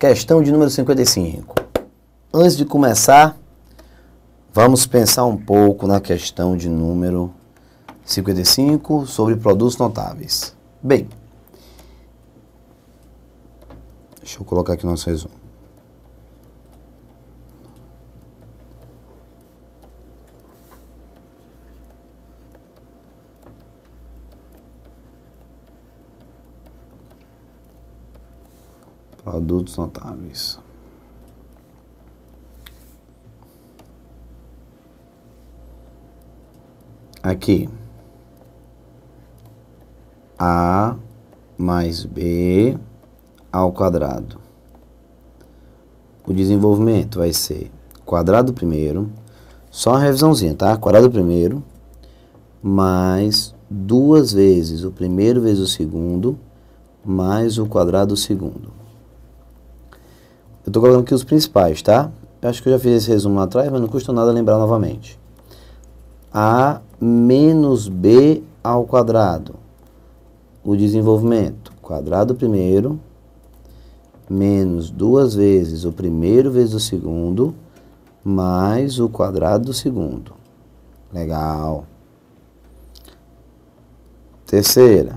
Questão de número 55. Antes de começar, vamos pensar um pouco na questão de número 55 sobre produtos notáveis. Bem, deixa eu colocar aqui nosso resumo. Adultos notáveis. Aqui. A mais B ao quadrado. O desenvolvimento vai ser quadrado primeiro, só uma revisãozinha, tá? Quadrado primeiro, mais duas vezes o primeiro vezes o segundo, mais o quadrado segundo. Eu estou colocando aqui os principais, tá? Eu acho que eu já fiz esse resumo lá atrás, mas não custa nada lembrar novamente. A menos B ao quadrado. O desenvolvimento. Quadrado primeiro, menos duas vezes o primeiro vezes o segundo, mais o quadrado do segundo. Legal. Terceira.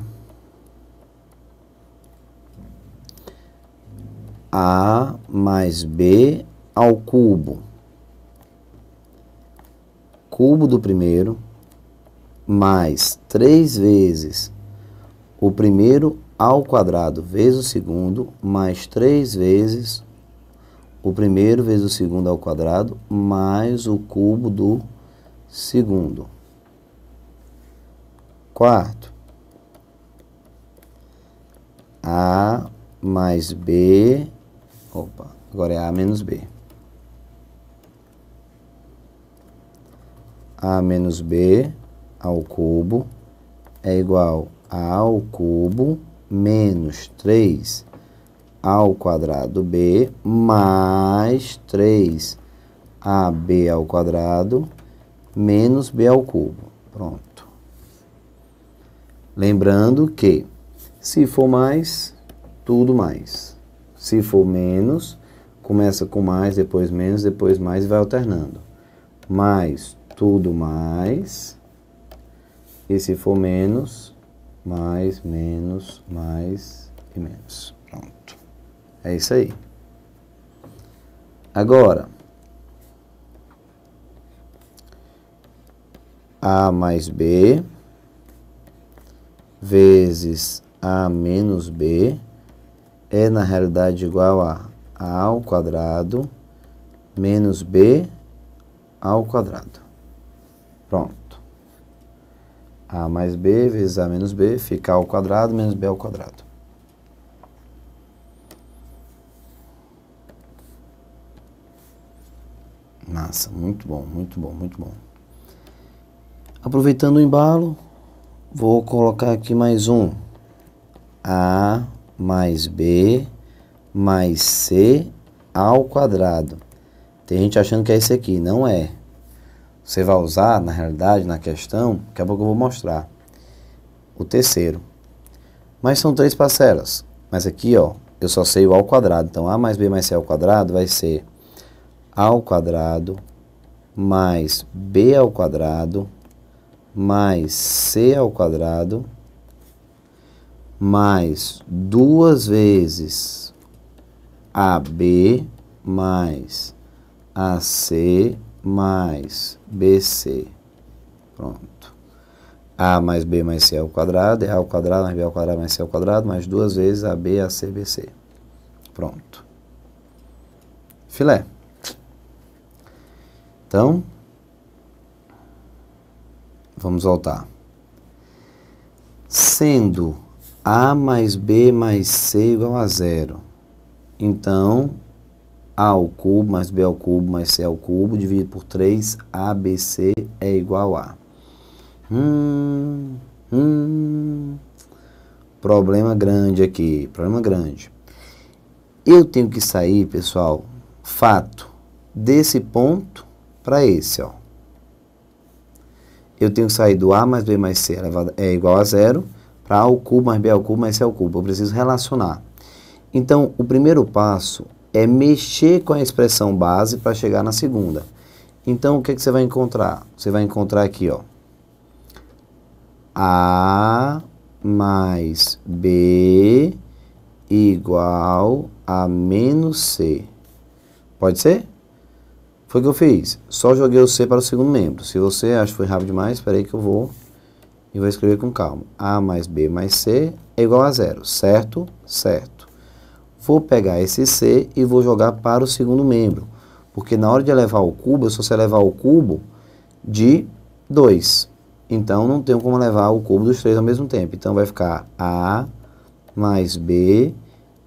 a mais b ao cubo. Cubo do primeiro mais 3 vezes o primeiro ao quadrado vezes o segundo mais 3 vezes o primeiro vezes o segundo ao quadrado mais o cubo do segundo. Quarto, A mais B Opa, agora é A menos B. A menos B ao cubo é igual a ao cubo menos 3 ao quadrado b mais 3 ab ao quadrado menos b ao cubo. Pronto. Lembrando que se for mais, tudo mais. Se for menos, começa com mais, depois menos, depois mais e vai alternando. Mais, tudo mais. E se for menos, mais, menos, mais e menos. Pronto. É isso aí. Agora, A mais B vezes A menos B é na realidade igual a a ao quadrado menos b ao quadrado. Pronto. a mais b vezes a menos b fica a ao quadrado menos b ao quadrado. Massa, muito bom, muito bom, muito bom. Aproveitando o embalo, vou colocar aqui mais um. A mais B mais C ao quadrado. Tem gente achando que é esse aqui, não é. Você vai usar, na realidade, na questão, daqui a pouco eu vou mostrar. O terceiro. Mas são três parcelas. Mas aqui, ó, eu só sei o ao quadrado. Então, A mais B mais C ao quadrado vai ser ao quadrado mais B ao quadrado mais C ao quadrado mais duas vezes AB mais AC mais BC. Pronto. A mais B mais C ao quadrado, é A ao quadrado mais B ao quadrado mais C ao quadrado, mais duas vezes AB, AC, BC. Pronto. Filé. Então, vamos voltar. Sendo a mais B mais C igual a zero. Então, A ao cubo mais B ao cubo mais C ao cubo dividido por 3, ABC é igual a. Hum, hum, problema grande aqui, problema grande. Eu tenho que sair, pessoal, fato, desse ponto para esse, ó. Eu tenho que sair do A mais B mais C elevado é igual a zero para tá? A ao cubo mais B ao é cubo mais C ao é cubo. Eu preciso relacionar. Então, o primeiro passo é mexer com a expressão base para chegar na segunda. Então, o que, é que você vai encontrar? Você vai encontrar aqui, ó. A mais B igual a menos C. Pode ser? Foi o que eu fiz. Só joguei o C para o segundo membro. Se você acha que foi rápido demais, espera aí que eu vou e vou escrever com calma. A mais B mais C é igual a zero, certo? Certo. Vou pegar esse C e vou jogar para o segundo membro. Porque na hora de elevar o cubo, eu só sei elevar o cubo de 2. Então, não tenho como levar o cubo dos três ao mesmo tempo. Então, vai ficar A mais B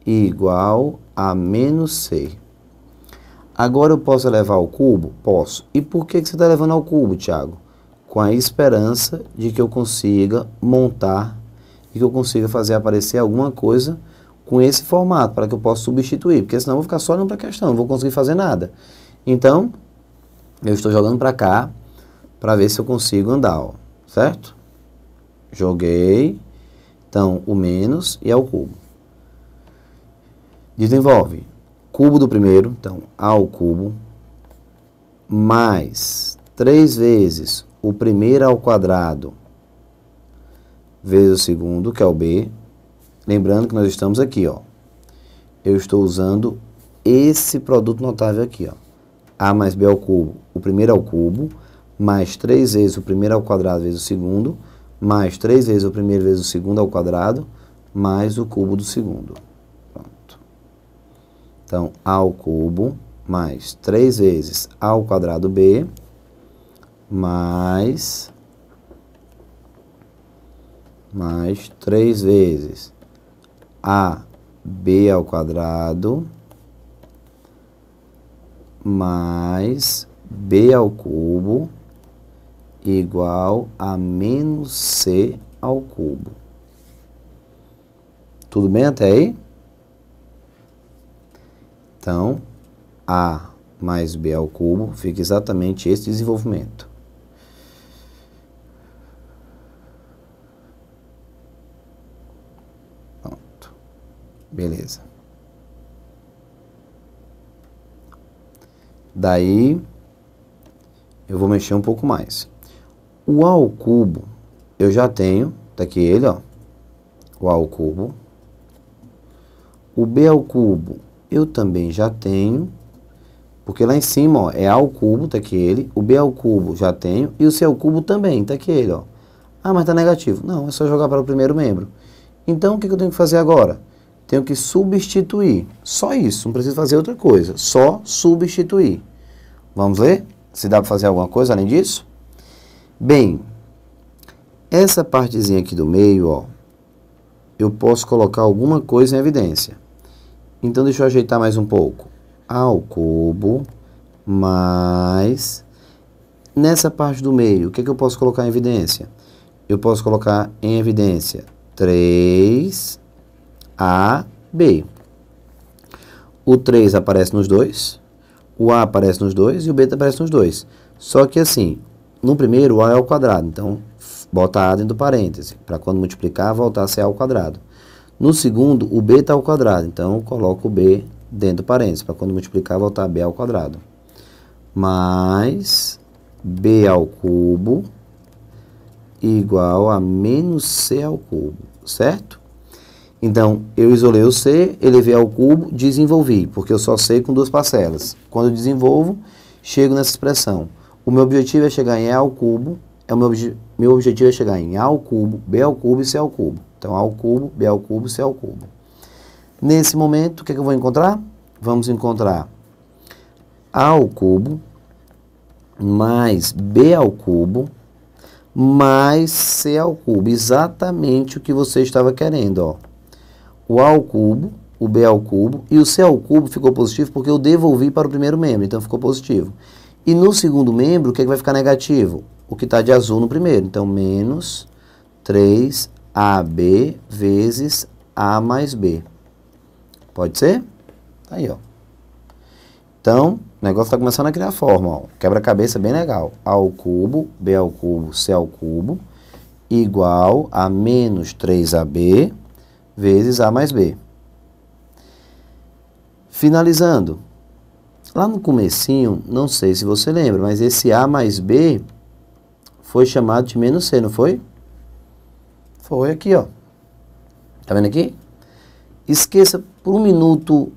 igual a menos C. Agora, eu posso elevar o cubo? Posso. E por que, que você está levando ao cubo, Tiago? com a esperança de que eu consiga montar e que eu consiga fazer aparecer alguma coisa com esse formato, para que eu possa substituir, porque senão eu vou ficar só olhando para a questão, não vou conseguir fazer nada. Então, eu estou jogando para cá para ver se eu consigo andar, ó, certo? Joguei, então o menos e ao é cubo. Desenvolve cubo do primeiro, então A ao cubo, mais 3 vezes o primeiro ao quadrado vezes o segundo, que é o b. Lembrando que nós estamos aqui, ó. Eu estou usando esse produto notável aqui, ó. a mais b ao cubo, o primeiro ao cubo, mais 3 vezes o primeiro ao quadrado vezes o segundo, mais 3 vezes o primeiro vezes o segundo ao quadrado, mais o cubo do segundo. Pronto. Então, a ao cubo mais 3 vezes a ao quadrado b mais mais 3 vezes AB ao quadrado mais B ao cubo igual a menos C ao cubo. Tudo bem até aí? Então, A mais B ao cubo fica exatamente esse desenvolvimento. Beleza. Daí, eu vou mexer um pouco mais. O A ao cubo, eu já tenho, tá aqui ele, ó. O A ao cubo. O B ao cubo, eu também já tenho. Porque lá em cima, ó, é A ao cubo, tá aqui ele. O B ao cubo já tenho. E o C ao cubo também, tá aqui ele, ó. Ah, mas tá negativo. Não, é só jogar para o primeiro membro. Então, o que, que eu tenho que fazer agora? tenho que substituir. Só isso, não preciso fazer outra coisa. Só substituir. Vamos ver se dá para fazer alguma coisa além disso? Bem, essa partezinha aqui do meio, ó, eu posso colocar alguma coisa em evidência. Então, deixa eu ajeitar mais um pouco. Ao cubo, mais... Nessa parte do meio, o que, é que eu posso colocar em evidência? Eu posso colocar em evidência 3 a, b. O 3 aparece nos dois, o A aparece nos dois e o B aparece nos dois. Só que assim, no primeiro o A é ao quadrado, então bota A dentro do parêntese, para quando multiplicar voltar a ser A ao quadrado. No segundo, o B está ao quadrado, então coloco o B dentro do parênteses, para quando multiplicar voltar a B ao quadrado. Mais B ao cubo igual a menos C ao cubo, certo? Então, eu isolei o C, elevei ao cubo, desenvolvi, porque eu só sei com duas parcelas. Quando eu desenvolvo, chego nessa expressão. O meu objetivo é chegar em A ao cubo, é o meu, meu objetivo é chegar em A ao cubo, B ao cubo e C ao cubo. Então, A ao cubo, B ao cubo, C ao cubo. Nesse momento, o que, é que eu vou encontrar? Vamos encontrar A ao cubo mais B ao cubo mais C ao cubo. Exatamente o que você estava querendo, ó o A ao cubo, o B ao cubo, e o C ao cubo ficou positivo porque eu devolvi para o primeiro membro, então ficou positivo. E no segundo membro, o que, é que vai ficar negativo? O que está de azul no primeiro, então menos 3AB vezes A mais B. Pode ser? Tá aí, ó. Então, o negócio está começando a criar forma, Quebra-cabeça bem legal. A ao cubo, B ao cubo, C ao cubo, igual a menos 3AB vezes A mais B. Finalizando, lá no comecinho, não sei se você lembra, mas esse A mais B foi chamado de menos C, não foi? Foi aqui, ó. Tá vendo aqui? Esqueça por um minuto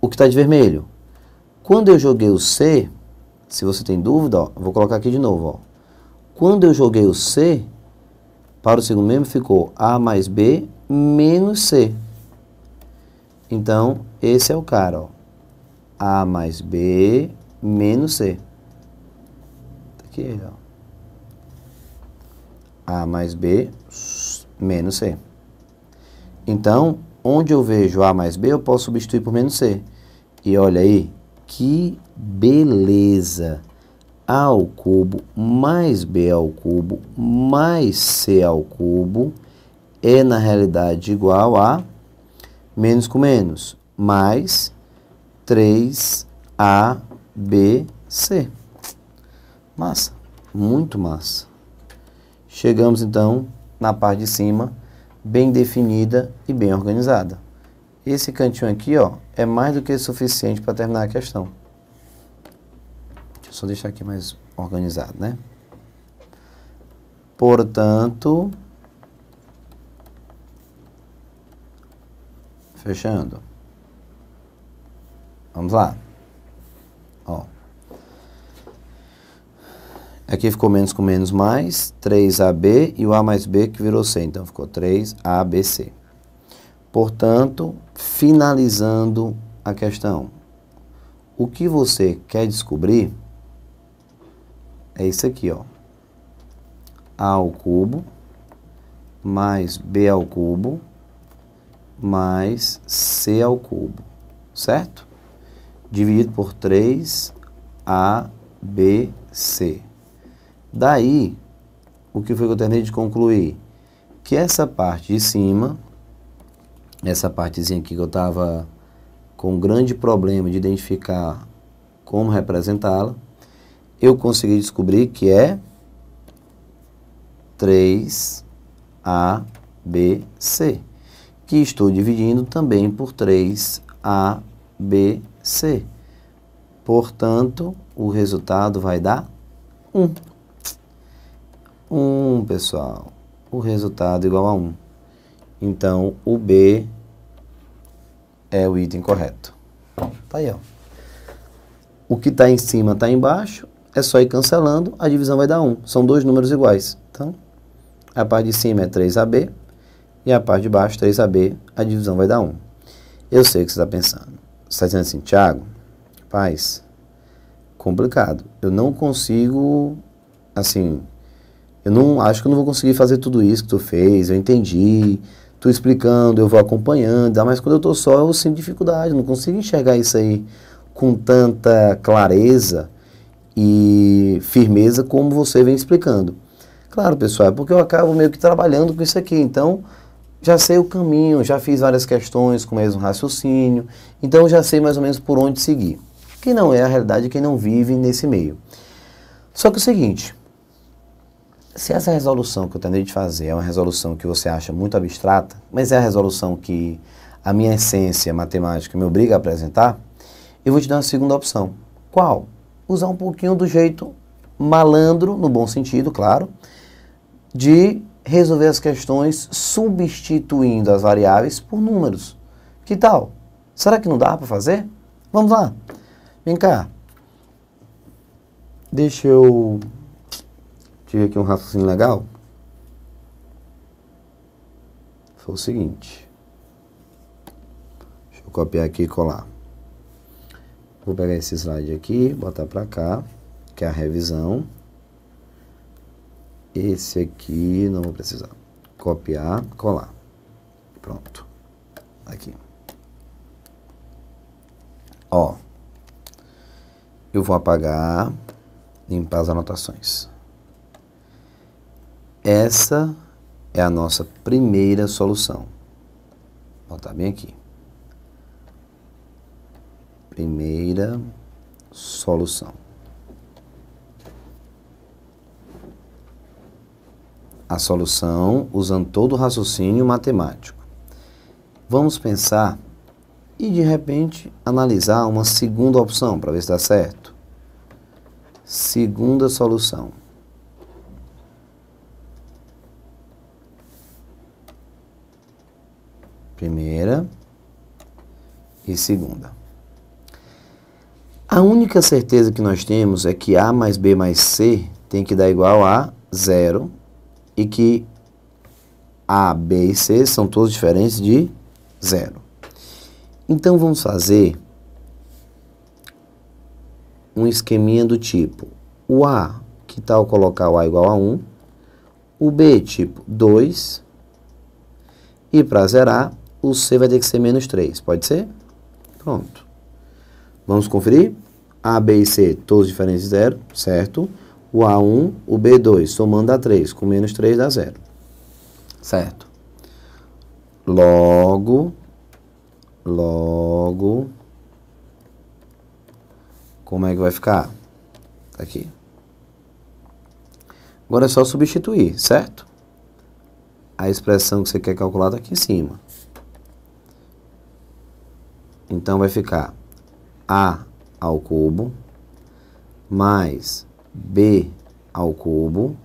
o que está de vermelho. Quando eu joguei o C, se você tem dúvida, ó, vou colocar aqui de novo. Ó. Quando eu joguei o C, para o segundo membro ficou A mais B menos C. Então, esse é o cara, ó. A mais B menos C. Tá aqui ele, ó. A mais B menos C. Então, onde eu vejo A mais B, eu posso substituir por menos C. E olha aí, que beleza! a ao cubo mais b ao cubo mais c ao cubo é na realidade igual a menos com menos mais 3abc. Massa, muito massa. Chegamos então na parte de cima, bem definida e bem organizada. Esse cantinho aqui ó, é mais do que suficiente para terminar a questão só deixar aqui mais organizado, né? Portanto, fechando. Vamos lá. Ó. Aqui ficou menos com menos mais, 3AB e o A mais B que virou C, então ficou 3ABC. Portanto, finalizando a questão, o que você quer descobrir é isso aqui, ó. A ao cubo mais B ao cubo mais C ao cubo, certo? Dividido por 3A, B, C. Daí, o que foi que eu terminei de concluir? Que essa parte de cima, essa partezinha aqui que eu estava com um grande problema de identificar como representá-la, eu consegui descobrir que é 3ABC, que estou dividindo também por 3ABC. Portanto, o resultado vai dar 1. 1, pessoal. O resultado é igual a 1. Então, o B é o item correto. Tá aí, ó. O que está em cima está embaixo é só ir cancelando, a divisão vai dar 1. São dois números iguais. Então, a parte de cima é 3AB e a parte de baixo, 3AB, a divisão vai dar 1. Eu sei o que você está pensando. Você está dizendo assim, Tiago, paz, complicado. Eu não consigo, assim, eu não acho que eu não vou conseguir fazer tudo isso que tu fez, eu entendi, tu explicando, eu vou acompanhando, mas quando eu estou só eu sinto dificuldade, não consigo enxergar isso aí com tanta clareza e firmeza, como você vem explicando. Claro, pessoal, é porque eu acabo meio que trabalhando com isso aqui, então já sei o caminho, já fiz várias questões com o mesmo raciocínio, então já sei mais ou menos por onde seguir. Que não é a realidade quem não vive nesse meio. Só que é o seguinte, se essa resolução que eu tentei de fazer é uma resolução que você acha muito abstrata, mas é a resolução que a minha essência matemática me obriga a apresentar, eu vou te dar uma segunda opção. Qual? usar um pouquinho do jeito malandro, no bom sentido, claro, de resolver as questões substituindo as variáveis por números. Que tal? Será que não dá para fazer? Vamos lá. Vem cá. Deixa eu... Tive aqui um raciocínio legal. Foi o seguinte. Deixa eu copiar aqui e colar. Vou pegar esse slide aqui, botar para cá, que é a revisão. Esse aqui não vou precisar. Copiar, colar. Pronto. Aqui. Ó. Eu vou apagar, limpar as anotações. Essa é a nossa primeira solução. Vou botar bem aqui primeira solução. A solução usando todo o raciocínio matemático. Vamos pensar e de repente analisar uma segunda opção para ver se dá certo. Segunda solução. Primeira e segunda. A única certeza que nós temos é que A mais B mais C tem que dar igual a zero e que A, B e C são todos diferentes de zero. Então, vamos fazer um esqueminha do tipo o A, que tal colocar o A igual a 1, o B tipo 2, e para zerar, o C vai ter que ser menos 3, pode ser? Pronto. Vamos conferir? A, B e C, todos diferentes de zero, certo? O A1, o B2, somando a 3, com menos 3 dá zero, certo? Logo, logo, como é que vai ficar? Tá aqui. Agora é só substituir, certo? A expressão que você quer calcular está aqui em cima. Então, vai ficar A ao cubo mais b ao cubo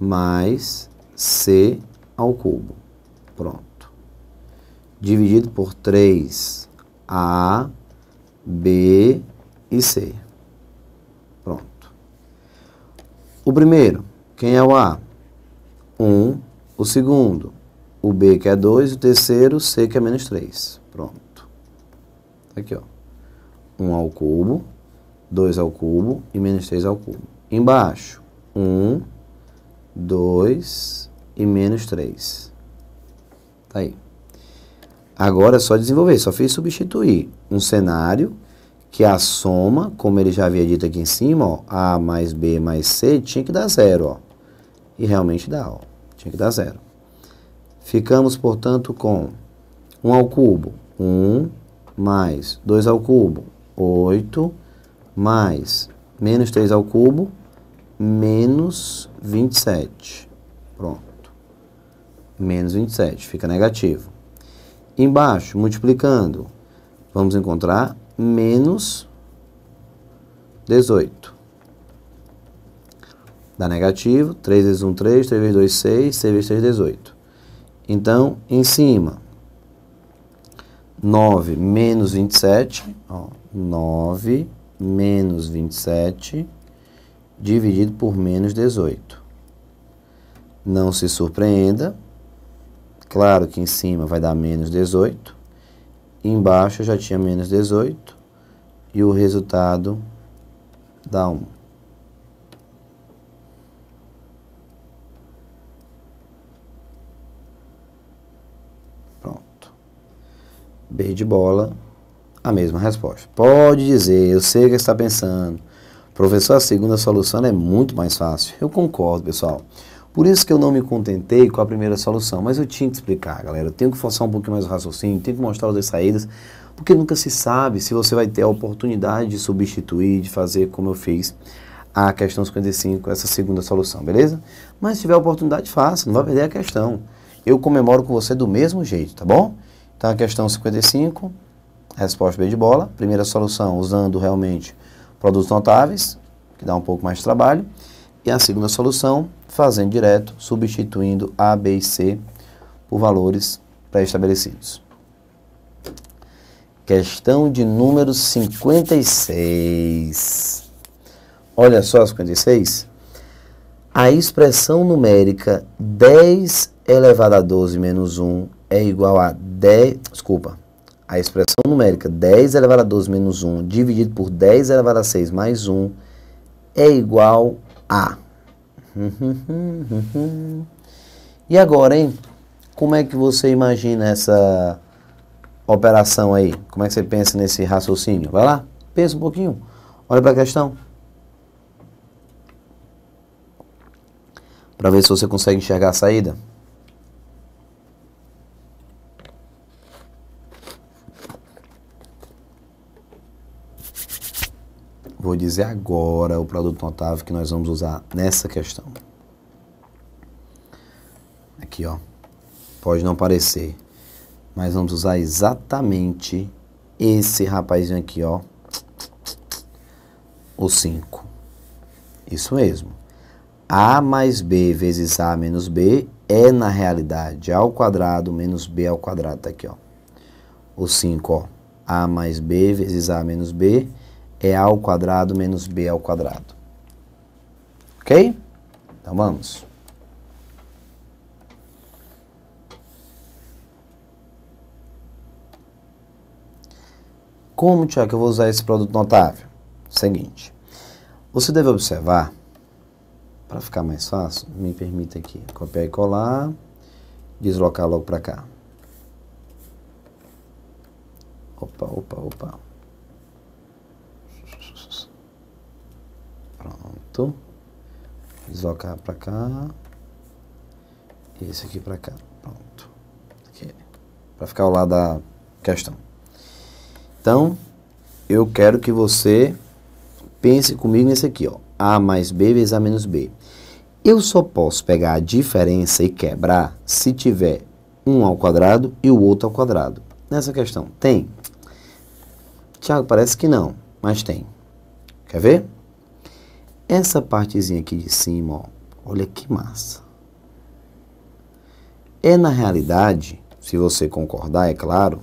mais c ao cubo. Pronto. Dividido por 3, a, b e c. Pronto. O primeiro, quem é o a? 1. O segundo, o b que é 2. O terceiro, c que é menos 3. Pronto. Tá aqui, ó. 1 ao cubo, 2 ao cubo e menos 3 ao cubo. Embaixo, 1, 2 e menos 3. Tá aí. Agora é só desenvolver, só fiz substituir um cenário que a soma, como ele já havia dito aqui em cima, ó, A mais B mais C tinha que dar zero, ó. E realmente dá, ó. Tinha que dar zero. Ficamos, portanto, com 1 ao cubo, 1 mais 2 ao cubo, 8 mais menos 3 ao cubo, menos 27. Pronto. Menos 27, fica negativo. Embaixo, multiplicando, vamos encontrar menos 18. Dá negativo, 3 vezes 1, 3, 3 vezes 2, 6, 6 vezes 3, 18. Então, em cima, 9 menos 27, ó, 9 menos 27 dividido por menos 18. Não se surpreenda, claro que em cima vai dar menos 18, embaixo já tinha menos 18 e o resultado dá 1. Pronto. B de bola a mesma resposta. Pode dizer, eu sei o que está pensando. Professor, a segunda solução é muito mais fácil. Eu concordo, pessoal. Por isso que eu não me contentei com a primeira solução, mas eu tinha que explicar, galera. Eu tenho que forçar um pouquinho mais o raciocínio, tenho que mostrar as saídas, porque nunca se sabe se você vai ter a oportunidade de substituir, de fazer como eu fiz a questão 55, essa segunda solução, beleza? Mas se tiver oportunidade, faça, não vai perder a questão. Eu comemoro com você do mesmo jeito, tá bom? Então a questão 55 Resposta B de bola. Primeira solução, usando realmente produtos notáveis, que dá um pouco mais de trabalho. E a segunda solução, fazendo direto, substituindo A, B e C por valores pré-estabelecidos. Questão de número 56. Olha só, 56. A expressão numérica 10 elevado a 12 menos 1 é igual a 10, desculpa, a expressão numérica 10 elevado a 12 menos 1 dividido por 10 elevado a 6 mais 1 é igual a. E agora, hein? Como é que você imagina essa operação aí? Como é que você pensa nesse raciocínio? Vai lá, pensa um pouquinho. Olha para a questão. Para ver se você consegue enxergar a saída. Vou dizer agora o produto notável que nós vamos usar nessa questão. Aqui, ó. Pode não parecer, mas vamos usar exatamente esse rapazinho aqui, ó. O 5. Isso mesmo. A mais B vezes A menos B é, na realidade, A ao quadrado menos B ao quadrado. Tá aqui, ó. O 5, ó. A mais B vezes A menos B é a ao quadrado menos b ao quadrado. Ok? Então vamos. Como, Tiago, eu vou usar esse produto notável? Seguinte, você deve observar, para ficar mais fácil, me permita aqui copiar e colar, deslocar logo para cá. Opa, opa, opa. certo? Deslocar para cá. Esse aqui para cá. Pronto. Para ficar ao lado da questão. Então, eu quero que você pense comigo nesse aqui, ó. A mais B vezes A menos B. Eu só posso pegar a diferença e quebrar se tiver um ao quadrado e o outro ao quadrado. Nessa questão, tem? Tiago, parece que não, mas tem. Quer ver? Essa partezinha aqui de cima, ó, olha que massa. É, na realidade, se você concordar, é claro,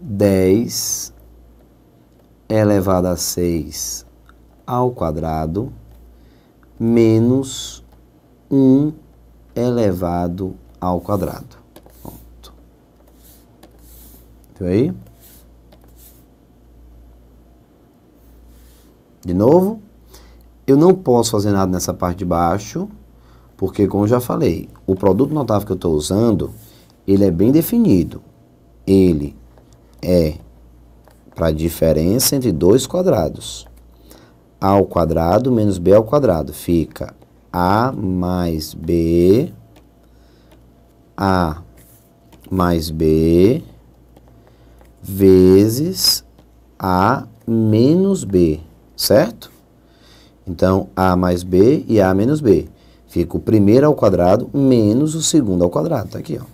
10 elevado a 6 ao quadrado menos 1 elevado ao quadrado. Pronto. Viu aí? De novo, eu não posso fazer nada nessa parte de baixo, porque, como eu já falei, o produto notável que eu estou usando, ele é bem definido. Ele é para a diferença entre dois quadrados. A ao quadrado menos B ao quadrado. Fica A mais B, A mais B, vezes A menos B certo? Então, A mais B e A menos B. Fica o primeiro ao quadrado menos o segundo ao quadrado. Está aqui, ó.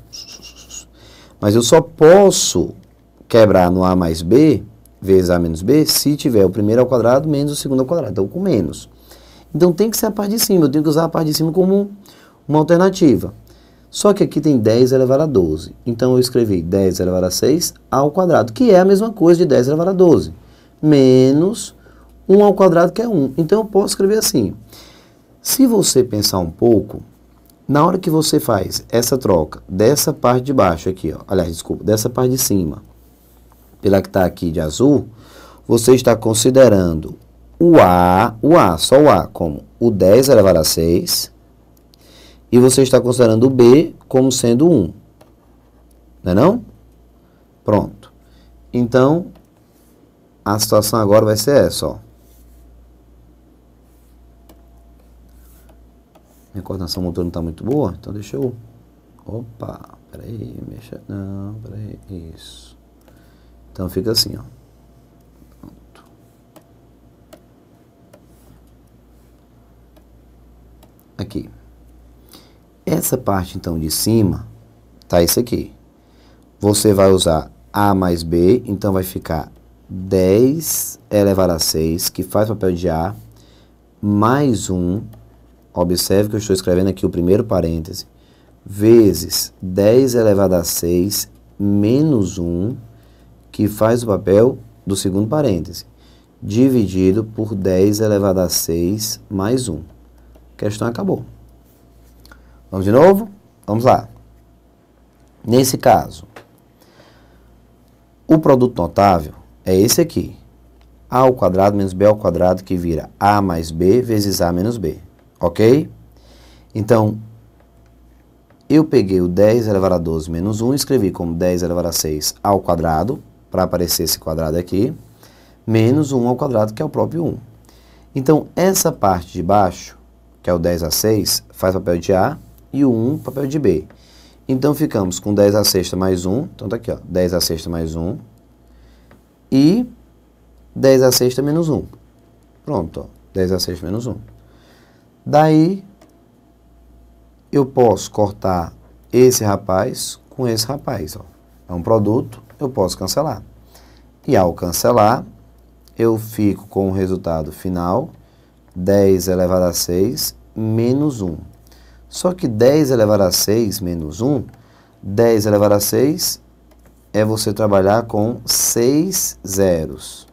Mas eu só posso quebrar no A mais B vezes A menos B se tiver o primeiro ao quadrado menos o segundo ao quadrado. Então, com menos. Então, tem que ser a parte de cima. Eu tenho que usar a parte de cima como uma alternativa. Só que aqui tem 10 elevado a 12. Então, eu escrevi 10 elevado a 6 ao quadrado, que é a mesma coisa de 10 elevado a 12. Menos 1 ao quadrado, que é 1. Então, eu posso escrever assim. Se você pensar um pouco, na hora que você faz essa troca dessa parte de baixo aqui, ó, aliás, desculpa, dessa parte de cima, pela que está aqui de azul, você está considerando o A, o A, só o A, como o 10 elevado a 6, e você está considerando o B como sendo 1. Não é não? Pronto. Então, a situação agora vai ser essa, ó. Minha coordenação motor não está muito boa, então deixa eu... Opa, peraí, mexa... Não, peraí, isso. Então fica assim, ó. Pronto. Aqui. Essa parte, então, de cima, tá isso aqui. Você vai usar A mais B, então vai ficar 10 elevado a 6, que faz papel de A, mais 1 Observe que eu estou escrevendo aqui o primeiro parêntese. Vezes 10 elevado a 6 menos 1, que faz o papel do segundo parêntese. Dividido por 10 elevado a 6 mais 1. A questão acabou. Vamos de novo? Vamos lá. Nesse caso, o produto notável é esse aqui. A ao quadrado menos B ao quadrado que vira A mais B vezes A menos B. Ok? Então, eu peguei o 10 elevado a 12 menos 1, escrevi como 10 elevado a 6 ao quadrado, para aparecer esse quadrado aqui, menos 1 ao quadrado, que é o próprio 1. Então, essa parte de baixo, que é o 10 a 6, faz papel de A, e o 1 papel de B. Então, ficamos com 10 a sexta mais 1, então está aqui, ó, 10 a sexta mais 1, e 10 a sexta menos 1. Pronto, ó, 10 a sexta menos 1. Daí, eu posso cortar esse rapaz com esse rapaz. Ó. É um produto, eu posso cancelar. E ao cancelar, eu fico com o resultado final, 10 elevado a 6 menos 1. Só que 10 elevado a 6 menos 1, 10 elevado a 6 é você trabalhar com 6 zeros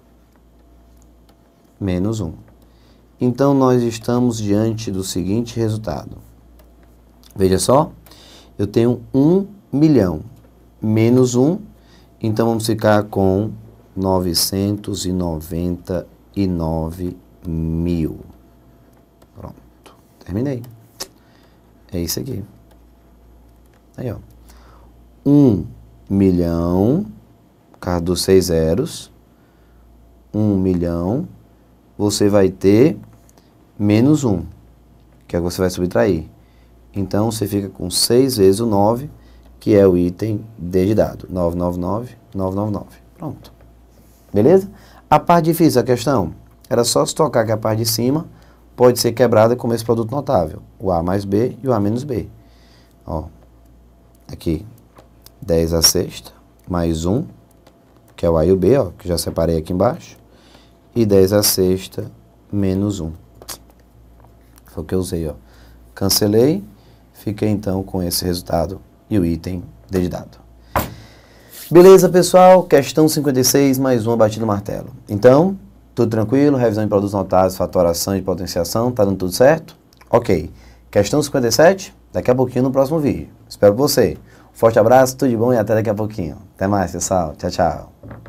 menos 1. Então, nós estamos diante do seguinte resultado. Veja só, eu tenho 1 milhão menos 1, então vamos ficar com 999 mil. Pronto, terminei. É isso aqui. Aí, ó. 1 milhão, por causa dos seis zeros, 1 milhão, você vai ter menos 1, que é o que você vai subtrair. Então, você fica com 6 vezes o 9, que é o item D de dado. 999, 999. Pronto. Beleza? A parte difícil da questão era só se tocar que a parte de cima pode ser quebrada como esse produto notável. O A mais B e o A menos B. Ó, aqui, 10 a sexta, mais 1, que é o A e o B, ó, que já separei aqui embaixo. E 10 a sexta, menos 1. Foi o que eu usei, ó. Cancelei, fiquei então com esse resultado e o item dedidado. Beleza, pessoal? Questão 56, mais uma batida no martelo. Então, tudo tranquilo? Revisão de produtos notados, fatoração e potenciação, tá dando tudo certo? Ok. Questão 57, daqui a pouquinho no próximo vídeo. Espero você. Um forte abraço, tudo de bom e até daqui a pouquinho. Até mais, pessoal. Tchau, tchau.